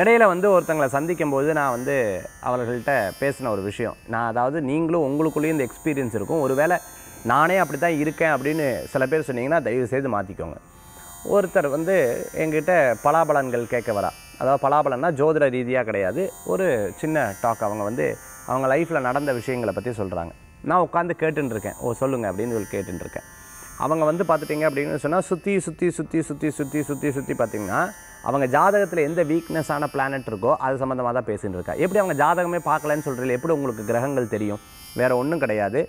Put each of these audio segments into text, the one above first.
இடையில வந்து ஒருத்தங்களை சந்திக்கும் போது நான் வந்து அவர்கள்ட்ட பேசின ஒரு விஷயம் நான் அதாவது நீங்களும் உங்களுக்குள்ளேயும் இந்த எக்ஸ்பீரியன்ஸ் இருக்கும் ஒருவேளை நானே அப்படி தான் இருக்கேன் அப்படின்னு சில பேர் சொன்னீங்கன்னா தயவு செய்து மாற்றிக்கோங்க ஒருத்தர் வந்து எங்கிட்ட பலாபலன்கள் கேட்க வரா அதாவது பலாபலன்னா ஜோதிட ரீதியாக கிடையாது ஒரு சின்ன டாக் அவங்க வந்து அவங்க லைஃப்பில் நடந்த விஷயங்களை பற்றி சொல்கிறாங்க நான் உட்காந்து கேட்டுருக்கேன் ஓ சொல்லுங்கள் அப்படின்னு சொல்லி கேட்டுருக்கேன் அவங்க வந்து பார்த்துட்டிங்க அப்படின்னு சொன்னால் சுற்றி சுற்றி சுற்றி சுற்றி சுற்றி சுற்றி சுற்றி பார்த்திங்கன்னா அவங்க ஜாதகத்தில் எந்த வீக்னஸான பிளானட் இருக்கோ அது சம்மந்தமாக தான் பேசிகிட்டு இருக்கா எப்படி அவங்க ஜாதகமே பார்க்கலன்னு சொல்கிறீங்க எப்படி உங்களுக்கு கிரகங்கள் தெரியும் வேறு ஒன்றும் கிடையாது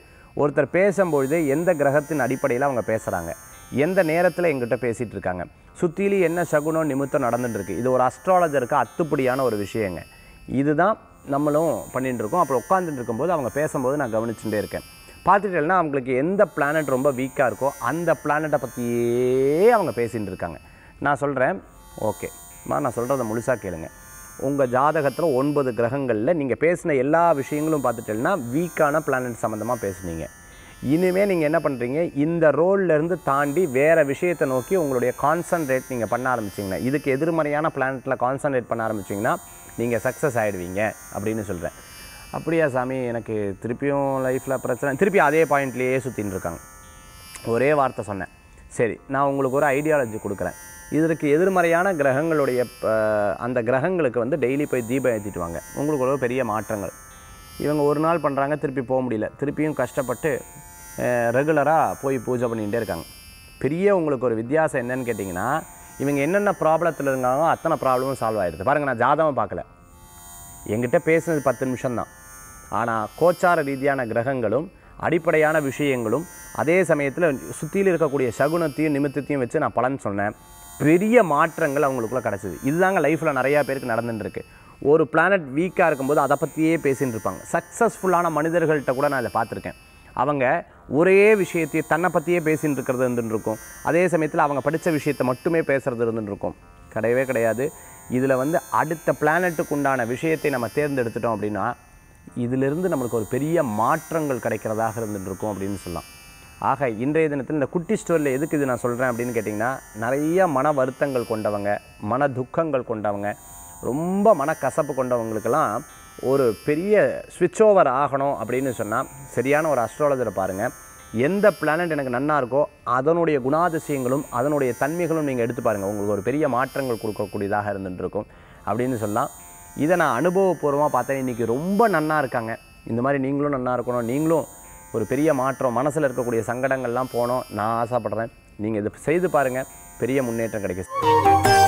ஒருத்தர் பேசும்பொழுது எந்த கிரகத்தின் அடிப்படையில் அவங்க பேசுகிறாங்க எந்த நேரத்தில் எங்கிட்ட பேசிகிட்டு இருக்காங்க சுற்றிலி என்ன சகுனம் நிமித்தம் நடந்துட்டுருக்கு இது ஒரு அஸ்ட்ராலஜருக்கு அத்துப்படியான ஒரு விஷயங்க இதுதான் நம்மளும் பண்ணிகிட்டு இருக்கோம் அப்புறம் உட்காந்துட்டு இருக்கும்போது அவங்க பேசும்போது நான் கவனிச்சுட்டே இருக்கேன் பார்த்துட்டேன்னா அவங்களுக்கு எந்த பிளானட் ரொம்ப வீக்காக இருக்கோ அந்த பிளானட்டை பற்றியே அவங்க பேசிகிட்டு இருக்காங்க நான் சொல்கிறேன் ஓகேம்மா நான் சொல்கிறத முழுசாக கேளுங்க உங்கள் ஜாதகத்தில் ஒன்பது கிரகங்களில் நீங்கள் பேசின எல்லா விஷயங்களும் பார்த்துட்டேன்னா வீக்கான பிளானட் சம்மந்தமாக பேசுனீங்க இனிமேல் நீங்கள் என்ன பண்ணுறீங்க இந்த ரோல்லேருந்து தாண்டி வேறு விஷயத்தை நோக்கி உங்களுடைய கான்சன்ட்ரேட் நீங்கள் பண்ண ஆரம்பிச்சிங்கன்னா இதுக்கு எதிர்மறையான பிளானட்டில் கான்சன்ட்ரேட் பண்ண ஆரம்பிச்சிங்கன்னா நீங்கள் சக்ஸஸ் ஆகிடுவீங்க அப்படின்னு சொல்கிறேன் அப்படியா சாமி எனக்கு திருப்பியும் லைஃப்பில் பிரச்சனை திருப்பி அதே பாயிண்ட்லேயே சுற்றின்னு இருக்காங்க ஒரே வார்த்தை சொன்னேன் சரி நான் உங்களுக்கு ஒரு ஐடியாலஜி கொடுக்குறேன் இதற்கு எதிர்மறையான கிரகங்களுடைய அந்த கிரகங்களுக்கு வந்து டெய்லி போய் தீபம் ஏற்றிட்டு வாங்க உங்களுக்கு ஒரு பெரிய மாற்றங்கள் இவங்க ஒரு நாள் பண்ணுறாங்க திருப்பி போக முடியல திருப்பியும் கஷ்டப்பட்டு ரெகுலராக போய் பூஜை பண்ணிகிட்டே இருக்காங்க பெரிய உங்களுக்கு ஒரு வித்தியாசம் என்னன்னு கேட்டிங்கன்னா இவங்க என்னென்ன ப்ராப்ளத்தில் இருந்தாலும் அத்தனை ப்ராப்ளமும் சால்வ் ஆகிடுது பாருங்கள் நான் ஜாதகம் பார்க்கல எங்கிட்ட பேசுனது பத்து நிமிஷம் தான் ஆனால் கோச்சார ரீதியான கிரகங்களும் அடிப்படையான விஷயங்களும் அதே சமயத்தில் சுற்றியில் இருக்கக்கூடிய சகுனத்தையும் நிமித்தத்தையும் வச்சு நான் பலன் சொன்னேன் பெரிய மாற்றங்கள் அவங்களுக்குள்ளே கிடச்சிது இதுதாங்க லைஃப்பில் நிறையா பேருக்கு நடந்துட்டுருக்கு ஒரு பிளானட் வீக்காக இருக்கும்போது அதை பற்றியே பேசின்னு இருப்பாங்க சக்ஸஸ்ஃபுல்லான மனிதர்கள்ட்ட கூட நான் அதை பார்த்துருக்கேன் அவங்க ஒரே விஷயத்தையே தன்னை பற்றியே பேசிகிட்டு இருக்கிறது இருந்துருக்கும் அதே சமயத்தில் அவங்க படித்த விஷயத்தை மட்டுமே பேசுகிறது இருந்துருக்கும் கிடையவே கிடையாது இதில் வந்து அடுத்த பிளானட்டுக்கு உண்டான விஷயத்தை நம்ம தேர்ந்தெடுத்துட்டோம் அப்படின்னா இதிலிருந்து நம்மளுக்கு ஒரு பெரிய மாற்றங்கள் கிடைக்கிறதாக இருந்துகிட்ருக்கும் அப்படின்னு சொல்லலாம் ஆக இன்றைய தினத்தில் இந்த குட்டி ஸ்டோரியில் எதுக்கு இது நான் சொல்கிறேன் அப்படின்னு கேட்டிங்கன்னா நிறைய மன வருத்தங்கள் கொண்டவங்க மன துக்கங்கள் கொண்டவங்க ரொம்ப மனக்கசப்பு கொண்டவங்களுக்கெல்லாம் ஒரு பெரிய ஸ்விட்ச் ஓவர் ஆகணும் அப்படின்னு சொன்னால் சரியான ஒரு அஸ்ட்ராலஜரை பாருங்கள் எந்த பிளானட் எனக்கு நன்னாக இருக்கோ அதனுடைய குணாதிசயங்களும் அதனுடைய தன்மைகளும் நீங்கள் எடுத்து பாருங்கள் உங்களுக்கு ஒரு பெரிய மாற்றங்கள் கொடுக்கக்கூடியதாக இருந்துகிட்டு இருக்கும் அப்படின்னு சொல்லலாம் இதை நான் அனுபவபூர்வமாக பார்த்தேன் இன்றைக்கி ரொம்ப நன்னாக இருக்காங்க இந்த மாதிரி நீங்களும் நன்னாக இருக்கணும் நீங்களும் ஒரு பெரிய மாற்றம் மனசில் இருக்கக்கூடிய சங்கடங்கள்லாம் போனோம் நான் ஆசைப்படுறேன் நீங்கள் இதை செய்து பாருங்கள் பெரிய முன்னேற்றம் கிடைக்கும்